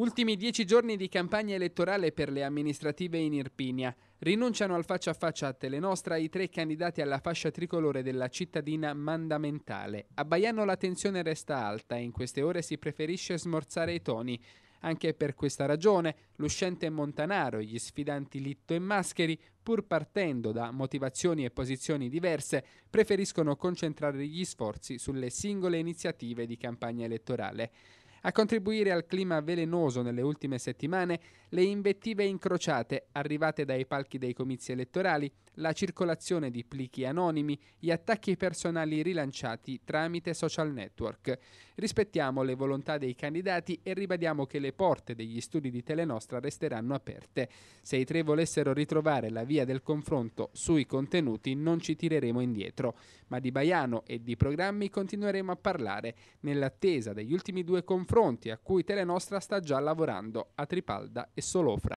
Ultimi dieci giorni di campagna elettorale per le amministrative in Irpinia. Rinunciano al faccia a faccia a Telenostra i tre candidati alla fascia tricolore della cittadina mandamentale. A Baiano la tensione resta alta e in queste ore si preferisce smorzare i toni. Anche per questa ragione, l'uscente Montanaro, gli sfidanti Litto e Mascheri, pur partendo da motivazioni e posizioni diverse, preferiscono concentrare gli sforzi sulle singole iniziative di campagna elettorale. A contribuire al clima velenoso nelle ultime settimane le invettive incrociate arrivate dai palchi dei comizi elettorali, la circolazione di plichi anonimi, gli attacchi personali rilanciati tramite social network. Rispettiamo le volontà dei candidati e ribadiamo che le porte degli studi di Telenostra resteranno aperte. Se i tre volessero ritrovare la via del confronto sui contenuti non ci tireremo indietro, ma di Baiano e di programmi continueremo a parlare nell'attesa degli ultimi due confronti confronti a cui Telenostra sta già lavorando a Tripalda e Solofra.